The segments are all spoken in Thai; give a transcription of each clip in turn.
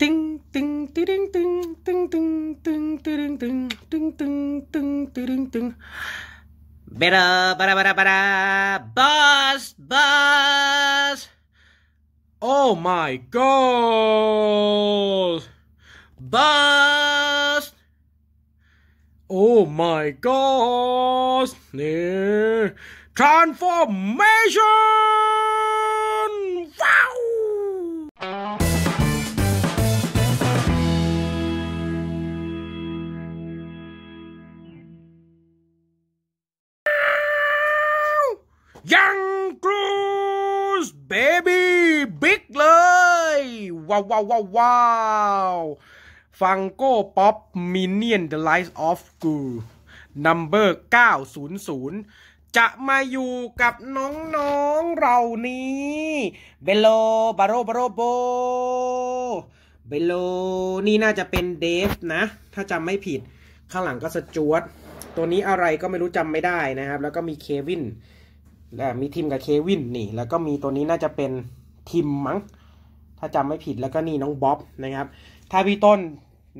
ding ding ding ding ding ding ding ding ding ding ding ding ding ding Bada bada bada bada bus bus Oh my god Bus Oh my god Transformation าว้าวว้าว้าวฟังโก้ป๊อปมินเนียนเดอะไลฟ์ออฟกูนัมเบอร์เก้าศูนย์ศูนย์จะมาอยู่กับน้องๆเรานี้เบโลบาโรบาโรโบเบโลนี่น่าจะเป็นเดฟนะ ถ้าจำไม่ผิด ข้างหลังก็สจวตตัวนี้อะไรก็ไม่รู้จำไม่ได้นะครับ แล้วก็มีเควิน แลมีทีมกับเควินนี่ แล้วก็มีตัวนี้น่าจะเป็นทีมมั้งถ้าจำไม่ผิดแล้วก็นี่น้องบ๊อบนะครับ ถ้าพี่ต้น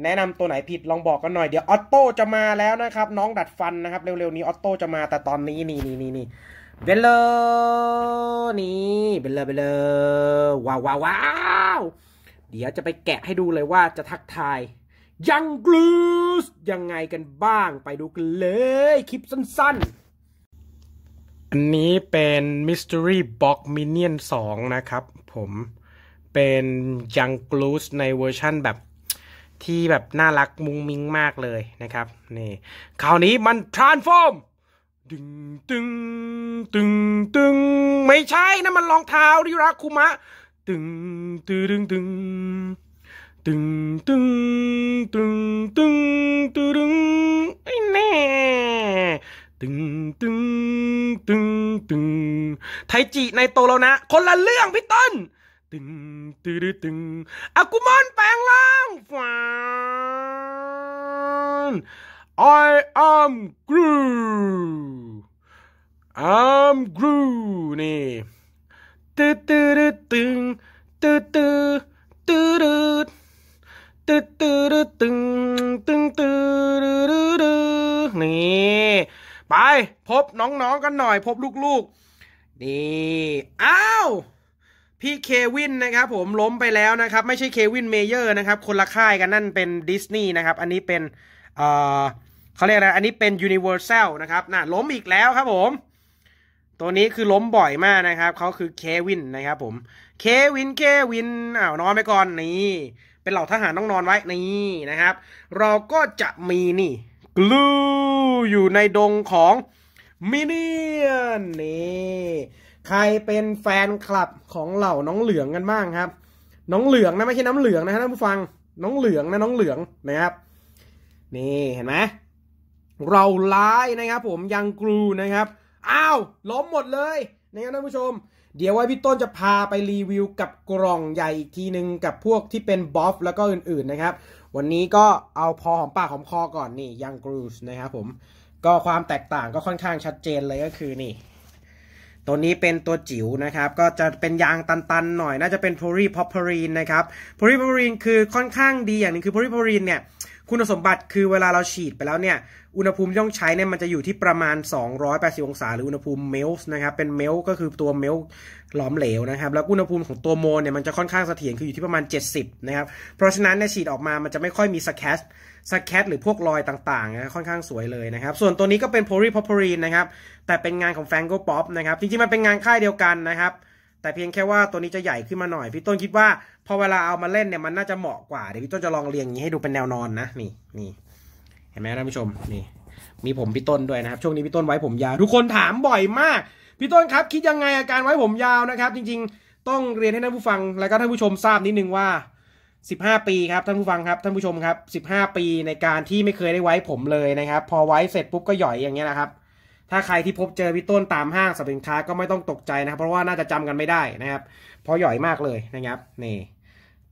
แนะนำตัวไหนผิดลองบอกกันหน่อย เดี๋ยว ออตโต้จะมาแล้วนะครับ น้องดัดฟันนะครับเร็วๆนี้ออตโต้จะมาแต่ตอนนี้นี่นี่นี่นี่เบลเลอ์นี่เบลเลอ์เบลเลอ์ว้าวว้าวเดี๋ยวจะไปแกะให้ดูเลยว่าจะทักทายยังกลูสยังไงกันบ้างไปดูกันเลยคลิปสั้นๆ อันนี้เป็น Mystery Box Minion 2นะครับผมเป็นยังกลูสในเวอร์ชั่น แบบ ที่แบบ น่ารักมุ้งมิ้งมากเลยนะครับ นี่คราวนี้มันทรานส์ฟอร์มตึงตึงตึงตึงไม่ใช่นะ มันรองเท้าริรักคุมะตึงตึงตึงตึงตึงตึงตึงตึงตึงไอ้แน่ตึงตึงตึงตึงไทจิในโตโลนะ คนละเรื่องพี่ต้นตึงตึงตึงอากุมอนแปลงร่างฟาน I am Groot I'm Groot นี่ตึ๊ดตึ๊ดตึงตึ๊ดตึ๊ดตึ๊ดตึ๊ดตึ๊ดตึงตึงตึ๊ดนี่ไปพบน้องๆกันหน่อยพบลูกๆนี่อ้าวพี่เควินนะครับ ผมล้มไปแล้วนะครับ ไม่ใช่เควินเมเยอร์ นะครับคนละค่ายกันนั่นเป็นดิสนีย์นะครับอันนี้เป็นเอ่อเขาเรียกอะไรอันนี้เป็นยูนิเวอร์แซล นะครับ น่ะ ล้มอีกแล้วครับผม ตัวนี้คือล้มบ่อยมากนะครับเขาคือเควินนะครับ ผมเควิน เควินอ้าวนอนไปก่อนนี่ เป็นเหล่าทหารต้องนอนไว้นี่นะครับ เราก็จะมีนี่กลู อยู่ในดงของมิเนียนนี่ใครเป็นแฟนคลับของเหล่าน้องเหลืองกันบ้างครับ น้องเหลือง นะไม่ใช่น้ำเหลืองนะท่านผู้ฟัง น้องเหลืองนะ น้องเหลืองนะครับ นี่เห็นไหมเราร้ายนะครับ ผมยังกรูนะครับ อ้าวล้มหมดเลยนะครับท่านผู้ชม เดี๋ยวไว้พี่ต้นจะพาไปรีวิวกับกล่องใหญ่อีกทีหนึ่งกับพวกที่เป็นบอฟแล้วก็อื่นๆนะครับ วันนี้ก็เอาพอหอมปากหอมคอก่อนนี่ยังกรูสนะครับ ผม ก็ความแตกต่างก็ค่อนข้างชัดเจนเลยก็คือนี่ตัวนี้เป็นตัวจิ๋วนะครับ ก็จะเป็นยางตันๆ หน่อย น่าจะเป็นโพลีพอพารีนนะครับ โพลีพอพารีนคือค่อนข้างดี อย่างนึงคือโพลีพอพารีนเนี่ยคุณสมบัติคือเวลาเราฉีดไปแล้วเนี่ยอุณหภูมิที่ต้องใช้เนี่ยมันจะอยู่ที่ประมาณ 280องศา หรืออุณหภูมิเมลส์นะครับเป็นเมลก็คือตัวเมลหลอมเหลวนะครับ แล้วอุณหภูมิของตัวโมเนี่ยมันจะค่อนข้างเสถียรคืออยู่ที่ประมาณ 70นะครับเพราะฉะนั้นเนี่ยฉีดออกมามันจะไม่ค่อยมีสแคสสแคตหรือพวกรอยต่างๆนะค่อนข้างสวยเลยนะครับส่วนตัวนี้ก็เป็นโพลีพอพอรีนนะครับแต่เป็นงานของแฟงโกป๊อปนะครับจริงๆมันเป็นงานค่ายเดียวกันนะครับแต่เพียงแค่ว่าตัวนี้จะใหญ่ขึ้นมาหน่อยพี่ต้นคิดว่าพอเวลาเอามาเล่นเนี่ยมันน่าจะเหมาะกว่า เดี๋ยวพี่ต้นจะลองเรียงอย่างนี้ให้ดูเป็นแนวนอนนะนี่นี่เห็นไหมท่านผู้ชมนี่ มีผมพี่ต้นด้วยนะครับ ช่วงนี้พี่ต้นไว้ผมยาวทุกคนถามบ่อยมากพี่ต้นครับ คิดยังไงอาการไว้ผมยาวนะครับ จริงๆ ต้องเรียนให้ท่านผู้ฟังและก็ท่านผู้ชมทราบนิดนึงว่า 15 ปีครับท่านผู้ฟังครับท่านผู้ชมครับ 15 ปีในการที่ไม่เคยได้ไว้ผมเลยนะครับ พอไว้เสร็จปุ๊บก็หย่อยอย่างเงี้ยนะครับ ถ้าใครที่พบเจอพี่ต้นตามห้างสินค้าก็ไม่ต้องตกใจนะครับเพราะว่าน่าจะจำกันไม่ได้นะครับ พอหย่อยมากเลยนะครับนี่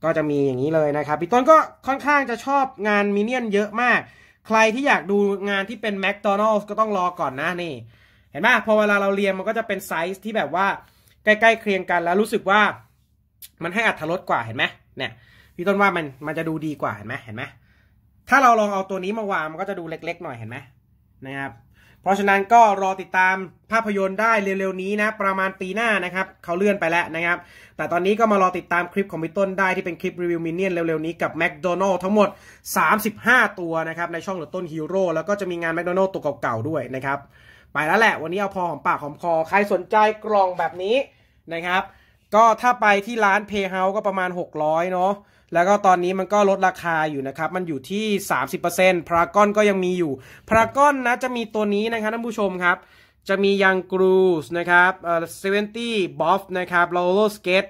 ก็จะมีอย่างนี้เลยนะครับพี่ต้นก็ค่อนข้างจะชอบงานมินเนี่ยนเยอะมาก ใครที่อยากดูงานที่เป็นแมคโดนัลส์ก็ต้องรอก่อนนะนี่เห็นไหมพอเวลาเราเรียงมันก็จะเป็นไซส์ที่แบบว่า ใกล้ ๆ เคียงกันแล้วรู้สึกว่า มันให้อัตรดกว่าเห็นไหมเนี่ยพี่ต้นว่ามันมันจะดูดีกว่าเห็นไหมเห็นไหมถ้าเราลองเอาตัวนี้มาวางมันก็จะดูเล็ก ๆ หน่อยเห็นไหมนะครับเพราะฉะนั้นก็รอติดตามภาพยนตร์ได้เร็วๆ นี้นะประมาณปีหน้านะครับเขาเลื่อนไปแล้วนะครับ แต่ตอนนี้ก็มารอติดตามคลิปของพี่ต้นได้ที่เป็นคลิปรีวิวมินเนี่ยนเร็วๆ นี้กับแมคโดนัลล์ทั้งหมด 35 ตัวนะครับในช่องหรือต้นฮีโร่แล้วก็จะมีงานแมคโดนัลล์ตัวเก่า ๆ ด้วยนะครับ ไปแล้วแหละวันนี้เอาพอหอมปากหอมคอ ใครสนใจกล่องแบบนี้นะครับก็ถ้าไปที่ร้านพย์เฮาส์ก็ประมาณ 600 เนาะ แล้วก็ตอนนี้มันก็ลดราคาอยู่นะครับ มันอยู่ที่ 30%พอรากอนก็ยังมีอยู่พารากอนนะจะมีตัวนี้นะครับท่านผู้ชมครับ จะมียังกรูสนะครับ เอ่อเซเวนตี้บอฟนะครับโรลลสเกต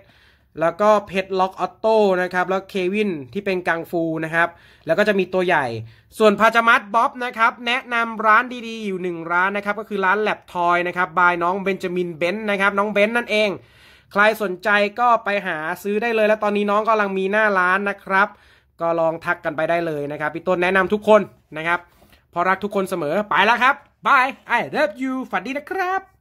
แล้วก็เพชรล็อกออโต้นะครับ แล้วเควินที่เป็นกังฟูนะครับ แล้วก็จะมีตัวใหญ่ ส่วนพาจามัตบ๊อบนะครับ แนะนำร้านดีๆอยู่หนึ่งร้านนะครับก็คือร้านแล็บทอยนะครับ บายน้องเบนจามินเบนนะครับน้องเบนนั่นเองใครสนใจก็ไปหาซื้อได้เลย และตอนนี้น้องกำลังมีหน้าร้านนะครับ ก็ลองทักกันไปได้เลยนะครับ พี่ต้นแนะนำทุกคนนะครับ พอรักทุกคนเสมอไปแล้วครับบาย I love you ฝันดีนะครับ